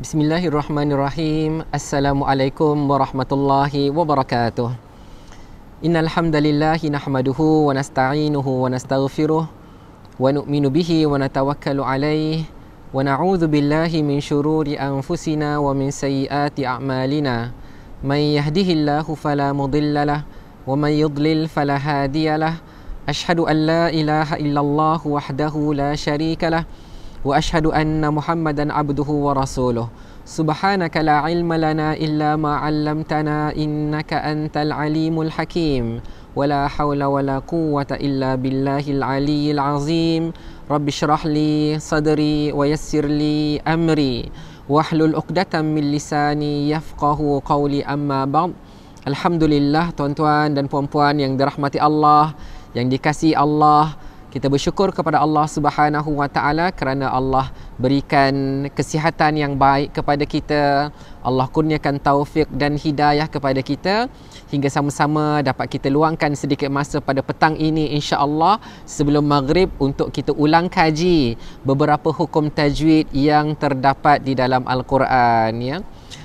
Bismillahirrahmanirrahim. Assalamualaikum warahmatullahi wabarakatuh. Innal hamdalillah nahmaduhu wa nasta'inuhu wa nastaghfiruh wa nu'minu bihi wa natawakkalu alayh wa na'udzu billahi min shururi anfusina wa min sayyiati a'malina. Man yahdihillahu fala mudilla lah wa man yudlil fala hadiya lah. Ashhadu an la ilaha illallah wahdahu la sharika lah wa ashhadu anna Muhammadan abduhu wa rasuluh. Subhanaka la ilma lana illa ma 'allamtana innaka antal alimul hakim. ولا حول ولا قوة إلا بالله العلي العظيم رب اشرح لي صدري ويسر لي أمري واحلل عقدة من لساني يفقه قولي أما بعد الحمد لله tuan-tuan dan puan-puan yang dirahmati Allah yang dikasihi Allah kita bersyukur kepada Allah Subhanahu Wa Taala kerana Allah berikan kesihatan yang baik kepada kita. Allah kurniakan taufik dan hidayah kepada kita hingga sama-sama dapat kita luangkan sedikit masa pada petang ini insya-Allah sebelum maghrib untuk kita ulang kaji beberapa hukum tajwid yang terdapat di dalam al-Quran ya.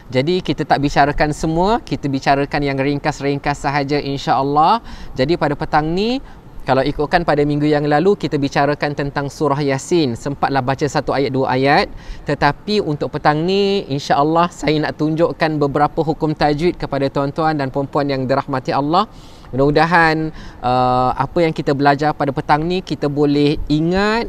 Jadi kita tak bicarakan semua, kita bicarakan yang ringkas-ringkas sahaja insya-Allah. Jadi pada petang ni kalau ikutkan pada minggu yang lalu kita bicarakan tentang surah Yasin, sempatlah baca satu ayat dua ayat. Tetapi untuk petang ni insya-Allah saya nak tunjukkan beberapa hukum tajwid kepada tuan-tuan dan puan-puan yang dirahmati Allah. Mudah-mudahan uh, apa yang kita belajar pada petang ni kita boleh ingat,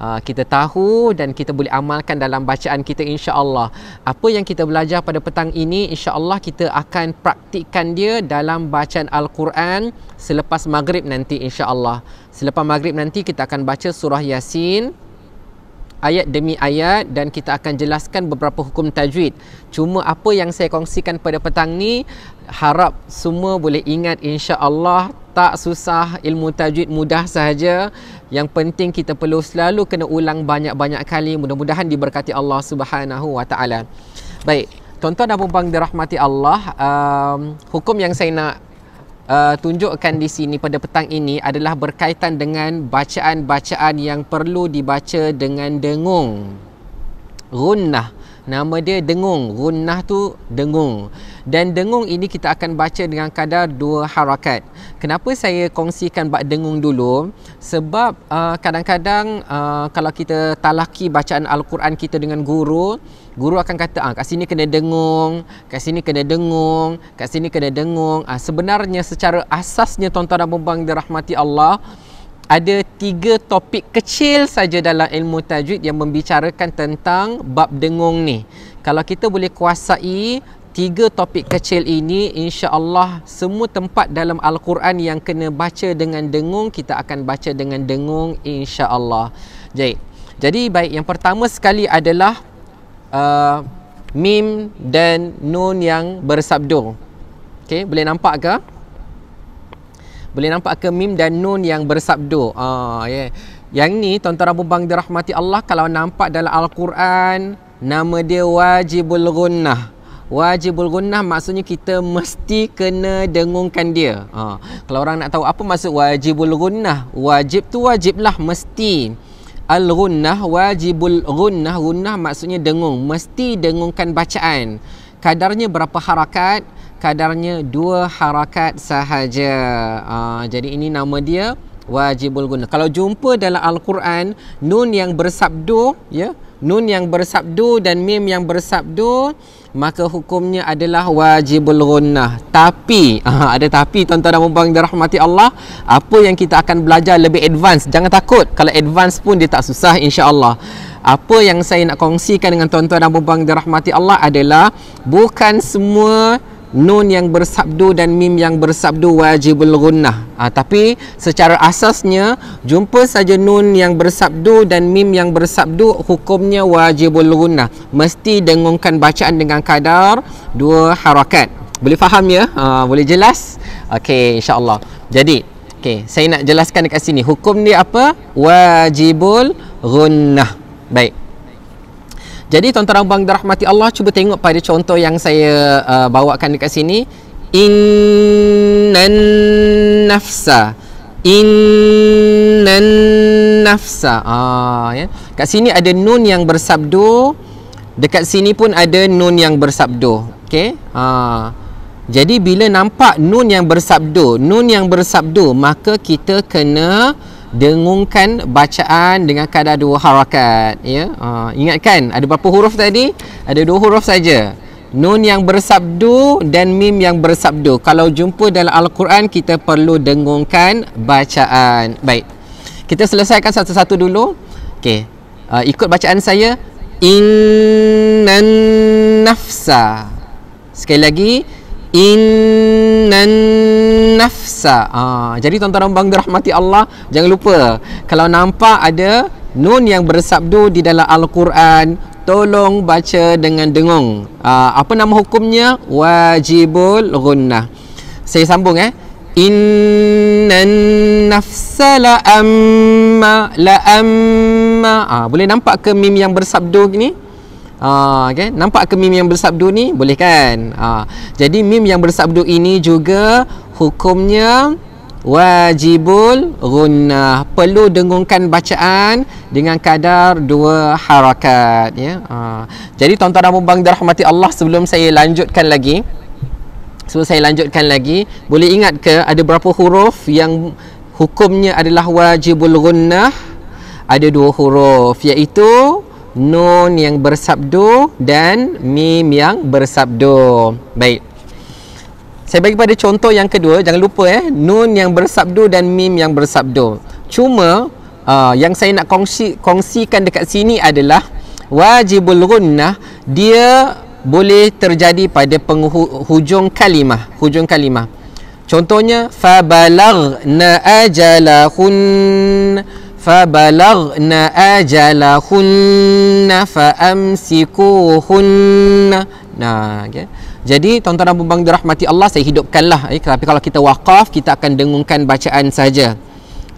Ah, kita tahu dan kita boleh amalkan dalam bacaan kita insya-Allah. Apa yang kita belajar pada petang ini insya-Allah kita akan praktikkan dia dalam bacaan Al-Quran selepas maghrib nanti insya-Allah. Selepas maghrib nanti kita akan baca surah Yasin, ayat demi ayat dan kita akan jelaskan beberapa hukum tajwid. Cuma apa yang saya kongsikan pada petang ni harap semua boleh ingat insya-Allah tak susah ilmu tajwid mudah sahaja. Yang penting kita perlu selalu kena ulang banyak-banyak kali. Mudah-mudahan diberkati Allah Subhanahu Wa Baik, tuan-tuan dan puan-puan dirahmati Allah, um, hukum yang saya nak uh, tunjukkan di sini pada petang ini adalah berkaitan dengan bacaan-bacaan yang perlu dibaca dengan dengung. Runnah. Nama dia dengung. Runnah tu dengung. Dan dengung ini kita akan baca dengan kadar dua harakat. Kenapa saya kongsikan bab dengung dulu? Sebab uh, kadang-kadang uh, kalau kita talaki bacaan Al-Quran kita dengan guru, guru akan kata, ah, kat sini kena dengung, kat sini kena dengung, kat sini kena dengung. Ah, sebenarnya secara asasnya tuan-tuan dan perempuan dirahmati Allah, ada tiga topik kecil saja dalam ilmu tajwid yang membicarakan tentang bab dengung ni. Kalau kita boleh kuasai tiga topik kecil ini insya-Allah semua tempat dalam al-Quran yang kena baca dengan dengung kita akan baca dengan dengung insya-Allah. Jadi, jadi baik yang pertama sekali adalah uh, mim dan nun yang bersabdung. Okay, boleh nampak ke? boleh nampak ke mim dan nun yang bersabdo ah yeah. yang ni tuan-tuan rabu bang dirahmati Allah kalau nampak dalam al-Quran nama dia wajibul gunnah Wajibul gunnah maksudnya kita mesti kena dengungkan dia. Ha. Kalau orang nak tahu apa maksud wajibul gunnah, wajib tu wajiblah mesti. Al gunnah wajibul gunnah, gunnah maksudnya dengung, mesti dengungkan bacaan. Kadarnya berapa harakat, kadarnya dua harakat sahaja. Uh, jadi ini nama dia wajibul guna. Kalau jumpa dalam Al-Quran, nun yang bersabdu, ya, nun yang bersabdu dan mim yang bersabdu, maka hukumnya adalah wajibul gunnah. Tapi, ah, ada tapi tuan-tuan dan puan-puan dirahmati Allah, apa yang kita akan belajar lebih advance, jangan takut. Kalau advance pun dia tak susah insya-Allah. Apa yang saya nak kongsikan dengan tuan-tuan dan puan-puan dirahmati Allah adalah bukan semua nun yang bersabdu dan mim yang bersabdu wajibul gunnah ha, tapi secara asasnya jumpa saja nun yang bersabdu dan mim yang bersabdu hukumnya wajibul gunnah mesti dengungkan bacaan dengan kadar dua harakat boleh faham ya ha, boleh jelas okey insyaallah jadi okay, saya nak jelaskan dekat sini hukum dia apa wajibul gunnah baik jadi tuan-tuan dan puan dirahmati Allah cuba tengok pada contoh yang saya uh, bawakan dekat sini innan nafsa innan nafsa ah ya kat sini ada nun yang bersabdo dekat sini pun ada nun yang bersabdo okey ah jadi bila nampak nun yang bersabdo nun yang bersabdo maka kita kena uh, dengungkan bacaan dengan kadar dua harakat ya uh, ingatkan ada berapa huruf tadi ada dua huruf saja nun yang bersabdu dan mim yang bersabdu kalau jumpa dalam al-Quran kita perlu dengungkan bacaan baik kita selesaikan satu-satu dulu okey uh, ikut bacaan saya innan nafsa sekali lagi innan naf biasa. Ha, ah, jadi tuan-tuan bang dirahmati Allah, jangan lupa kalau nampak ada nun yang bersabdu di dalam al-Quran, tolong baca dengan dengung. Ha, apa nama hukumnya? Wajibul gunnah. Saya sambung eh. inna nafsa la amma la amma. Ha, boleh nampak ke mim yang bersabdu ni? Uh, okay. Nampak ke mim yang bersabdu ni? Boleh kan? Uh, jadi mim yang bersabdu ini juga hukumnya wajibul gunnah perlu dengungkan bacaan dengan kadar dua harakat ya ha. jadi tuan-tuan dan puan dirahmati Allah sebelum saya lanjutkan lagi sebelum saya lanjutkan lagi boleh ingat ke ada berapa huruf yang hukumnya adalah wajibul gunnah ada dua huruf iaitu nun yang bersabdu dan mim yang bersabdu baik saya bagi pada contoh yang kedua, jangan lupa eh, nun yang bersabdu dan mim yang bersabdu. Cuma uh, yang saya nak kongsi kongsikan dekat sini adalah wajibul gunnah dia boleh terjadi pada penghujung kalimah, hujung kalimah. Contohnya fa balagna ajalahun fa balagna ajalahun fa amsikuhun. Nah, okay. Jadi tuan-tuan dan puan-puan dirahmati Allah saya hidupkanlah eh tapi kalau kita wakaf kita akan dengungkan bacaan saja.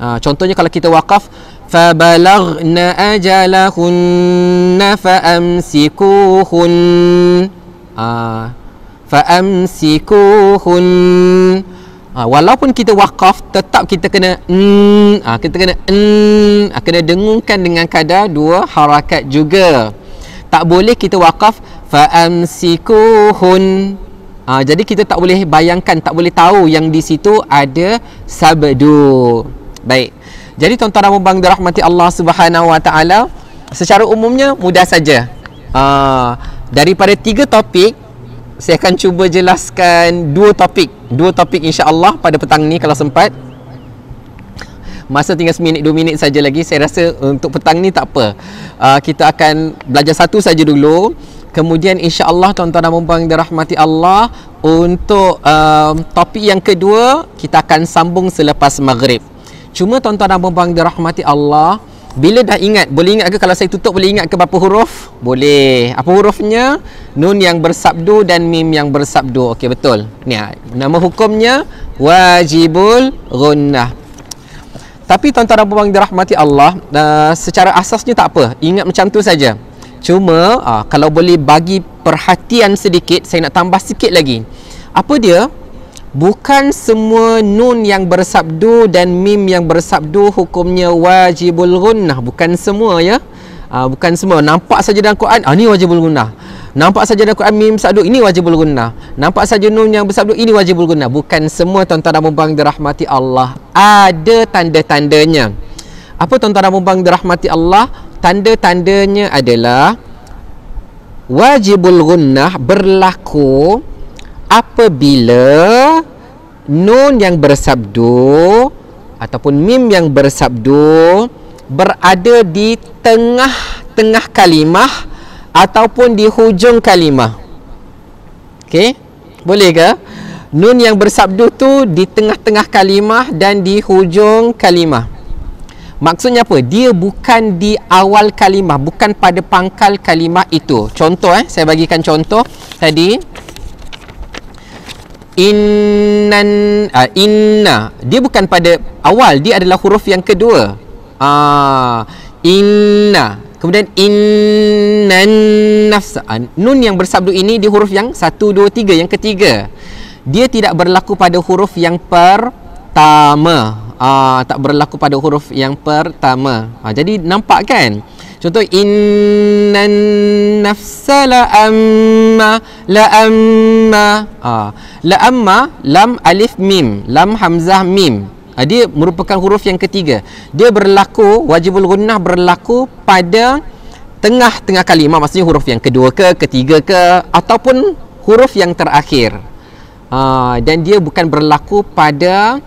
Uh, ah, contohnya kalau kita wakaf fabalaghna ajalahun faamsikuhun uh, faamsikuhun uh, walaupun kita wakaf tetap kita kena mm, uh, kita kena mm, uh, kena dengungkan dengan kadar dua harakat juga tak boleh kita wakaf faamsikuhun ha, jadi kita tak boleh bayangkan tak boleh tahu yang di situ ada sabdu baik jadi tuan-tuan dan puan-puan dirahmati Allah Subhanahu wa taala secara umumnya mudah saja ha, daripada tiga topik saya akan cuba jelaskan dua topik dua topik insya-Allah pada petang ni kalau sempat Masa tinggal seminit, dua minit saja lagi Saya rasa untuk petang ni tak apa uh, Kita akan belajar satu saja dulu Kemudian insya-Allah tuan-tuan dan puan-puan dirahmati Allah untuk um, topik yang kedua kita akan sambung selepas maghrib. Cuma tuan-tuan dan puan-puan dirahmati Allah bila dah ingat, boleh ingat ke kalau saya tutup boleh ingat ke berapa huruf? Boleh. Apa hurufnya? Nun yang bersabdu dan mim yang bersabdu. Okey betul. Ni nama hukumnya wajibul gunnah. Tapi tuan-tuan dan puan-puan dirahmati Allah, uh, secara asasnya tak apa. Ingat macam tu saja. Cuma uh, kalau boleh bagi perhatian sedikit, saya nak tambah sikit lagi. Apa dia? Bukan semua nun yang bersabdu dan mim yang bersabdu hukumnya wajibul gunnah. Bukan semua ya. Uh, bukan semua. Nampak saja dalam Quran, ah, ini wajibul gunnah. Nampak saja dalam Quran mim sabdu ini wajibul gunnah. Nampak saja nun yang bersabdu ini wajibul gunnah. Bukan semua tuan-tuan dan puan dirahmati Allah. Ada tanda-tandanya. Apa tuan-tuan dan puan dirahmati Allah? tanda-tandanya adalah wajibul gunnah berlaku apabila nun yang bersabdu ataupun mim yang bersabdu berada di tengah-tengah kalimah ataupun di hujung kalimah. Okey? Boleh ke? Nun yang bersabdu tu di tengah-tengah kalimah dan di hujung kalimah. Maksudnya apa? Dia bukan di awal kalimah, bukan pada pangkal kalimah itu. Contoh eh, saya bagikan contoh tadi. Innan uh, inna. Dia bukan pada awal, dia adalah huruf yang kedua. Uh, inna. Kemudian innan nafsa. Uh, nun yang bersabdu ini di huruf yang satu, dua, tiga, yang ketiga. Dia tidak berlaku pada huruf yang per pertama uh, tak berlaku pada huruf yang pertama uh, jadi nampak kan contoh inna nafsala amma la amma uh, la amma lam alif mim lam hamzah mim uh, dia merupakan huruf yang ketiga dia berlaku wajibul gunnah berlaku pada tengah-tengah kalimah maksudnya huruf yang kedua ke ketiga ke ataupun huruf yang terakhir Uh, dan dia bukan berlaku pada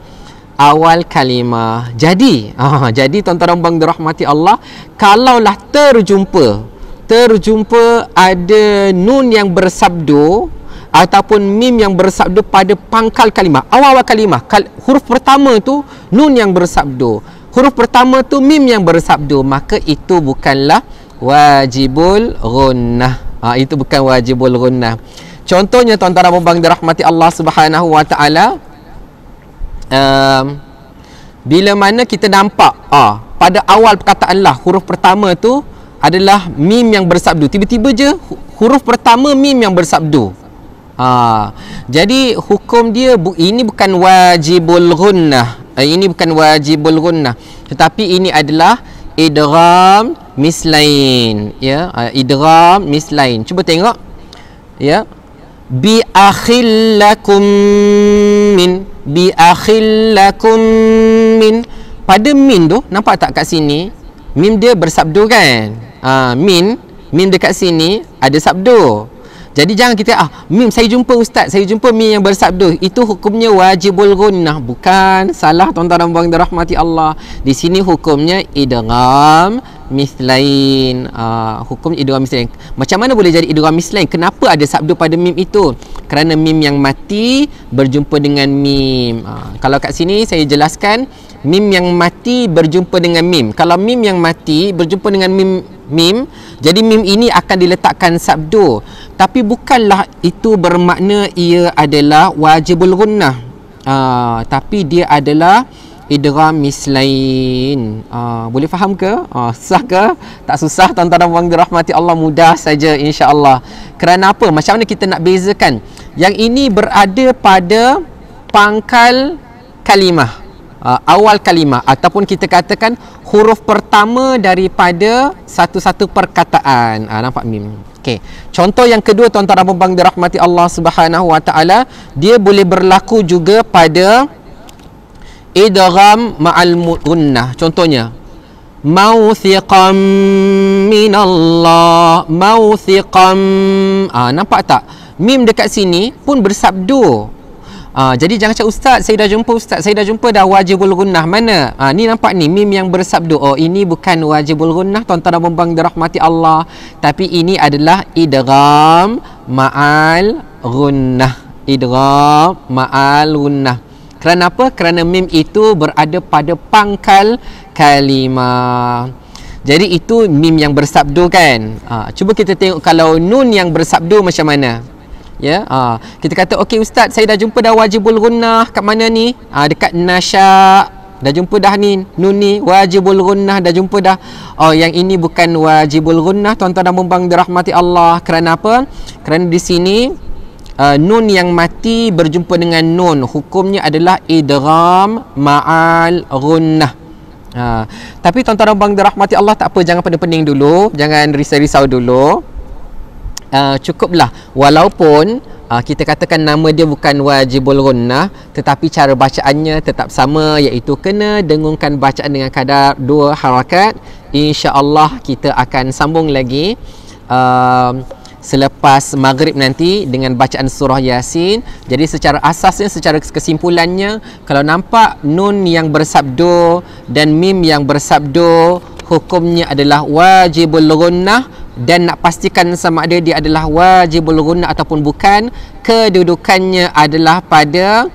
awal kalimah. Jadi, aa, ah, jadi tuan-tuan dan puan dirahmati Allah, kalaulah terjumpa terjumpa ada nun yang bersabdu ataupun mim yang bersabdu pada pangkal kalimah. Awal-awal kalimah, kal- huruf pertama tu nun yang bersabdu. Huruf pertama tu mim yang bersabdu, maka itu bukanlah wajibul gunnah. Ha, itu bukan wajibul gunnah. Contohnya tuan-tuan dan puan dirahmati Allah Subhanahu wa taala, um, bila mana kita nampak ah pada awal perkataan lah huruf pertama tu adalah mim yang bersabdu tiba-tiba je huruf pertama mim yang bersabdu ah jadi hukum dia bu, ini bukan wajibul gunnah eh, ini bukan wajibul gunnah tetapi ini adalah idgham mislain ya eh, idgham mislain cuba tengok ya bi akhillakum min bi akhillakum min pada min tu nampak tak kat sini mim dia bersabdu kan ha, min min dekat sini ada sabdu jadi jangan kita ah mim saya jumpa ustaz, saya jumpa mim yang bersabda. Itu hukumnya wajibul gunnah, bukan salah tuan-tuan dan puan dirahmati Allah. Di sini hukumnya idgham mislain. Ah hukum idgham mislain. Macam mana boleh jadi idgham mislain? Kenapa ada sabda pada mim itu? Kerana mim yang mati berjumpa dengan mim. Aa, ah, kalau kat sini saya jelaskan mim yang mati berjumpa dengan mim. Kalau mim yang mati berjumpa dengan mim mim jadi mim ini akan diletakkan sabdo tapi bukanlah itu bermakna ia adalah wajibul gunnah uh, tapi dia adalah idgham mislain uh, boleh faham ke uh, ah, susah ke tak susah tuan-tuan dan puan dirahmati Allah mudah saja insya-Allah kerana apa macam mana kita nak bezakan yang ini berada pada pangkal kalimah uh, awal kalimah ataupun kita katakan huruf pertama daripada satu-satu perkataan. Ah uh, nampak mim. Okey. Contoh yang kedua tuan-tuan dan puan-puan dirahmati Allah Subhanahu Wa Taala, dia boleh berlaku juga pada idgham ma'al gunnah. Contohnya mauthiqam min Allah mauthiqam ah nampak tak mim dekat sini pun bersabdu Uh, jadi jangan cakap ustaz, saya dah jumpa ustaz, saya dah jumpa dah wajibul gunnah. Mana? Uh, ni nampak ni mim yang bersabdu. Oh, ini bukan wajibul gunnah, tuan-tuan dan puan-puan dirahmati Allah. Tapi ini adalah idgham ma'al gunnah. Idgham ma'al gunnah. Kerana apa? Kerana mim itu berada pada pangkal kalimah. Jadi itu mim yang bersabdu kan? Uh, cuba kita tengok kalau nun yang bersabdu macam mana? ya ha. kita kata okey ustaz saya dah jumpa dah wajibul gunnah kat mana ni ha, dekat nasya dah jumpa dah ni nuni wajibul gunnah dah jumpa dah oh yang ini bukan wajibul gunnah tuan-tuan dan puan dirahmati Allah kerana apa kerana di sini Uh, nun yang mati berjumpa dengan nun hukumnya adalah idram ma'al gunnah. Ha. tapi tuan-tuan bang dirahmati Allah tak apa jangan pening-pening dulu, jangan risau-risau dulu uh, cukuplah walaupun uh, kita katakan nama dia bukan wajibul gunnah tetapi cara bacaannya tetap sama iaitu kena dengungkan bacaan dengan kadar dua harakat Insya Allah kita akan sambung lagi uh, selepas maghrib nanti dengan bacaan surah yasin jadi secara asasnya secara kesimpulannya kalau nampak nun yang bersabdo dan mim yang bersabdo, hukumnya adalah wajibul gunnah dan nak pastikan sama ada dia adalah wajibul guna ataupun bukan kedudukannya adalah pada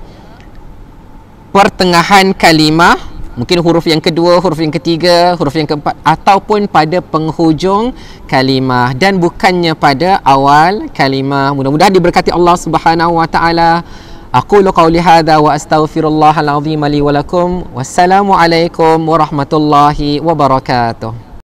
pertengahan kalimah mungkin huruf yang kedua, huruf yang ketiga, huruf yang keempat ataupun pada penghujung kalimah dan bukannya pada awal kalimah. Mudah-mudahan diberkati Allah Subhanahu wa taala. Aku lu qauli hadza wa astaghfirullahal azim li wa lakum. alaikum warahmatullahi wabarakatuh.